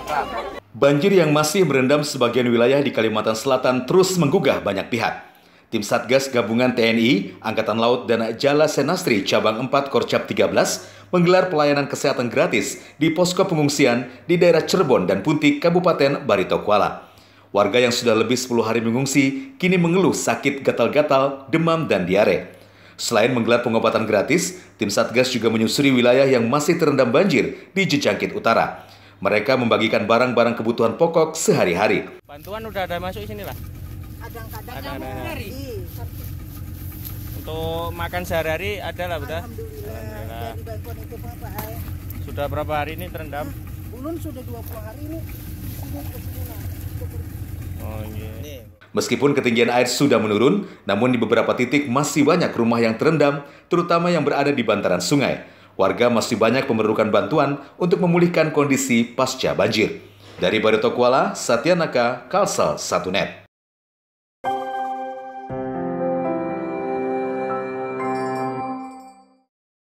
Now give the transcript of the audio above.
Kelam, kelam. Banjir yang masih merendam sebagian wilayah di Kalimantan Selatan terus menggugah banyak pihak. Tim Satgas Gabungan TNI, Angkatan Laut, dan Jala Senastri Cabang 4 Korcap 13 menggelar pelayanan kesehatan gratis di posko pengungsian di daerah Cirebon dan Puntik, Kabupaten Barito Kuala. Warga yang sudah lebih 10 hari mengungsi kini mengeluh sakit gatal-gatal, demam, dan diare. Selain menggelar pengobatan gratis, tim Satgas juga menyusuri wilayah yang masih terendam banjir di Jejangkit Utara. Mereka membagikan barang-barang kebutuhan pokok sehari-hari. Bantuan udah ada masuk sini lah. Kadang-kadang ada, ada, Untuk makan sehari-hari ada lah udah. Alhamdulillah. Alhamdulillah. Eh? Sudah berapa hari ini terendam? Bulun sudah 20 hari ini. Oh, iya. Meskipun ketinggian air sudah menurun, namun di beberapa titik masih banyak rumah yang terendam, terutama yang berada di bantaran sungai warga masih banyak memerlukan bantuan untuk memulihkan kondisi pasca banjir. Dari Barito Kuala, Satyanaka, Kalsel, 1 Net.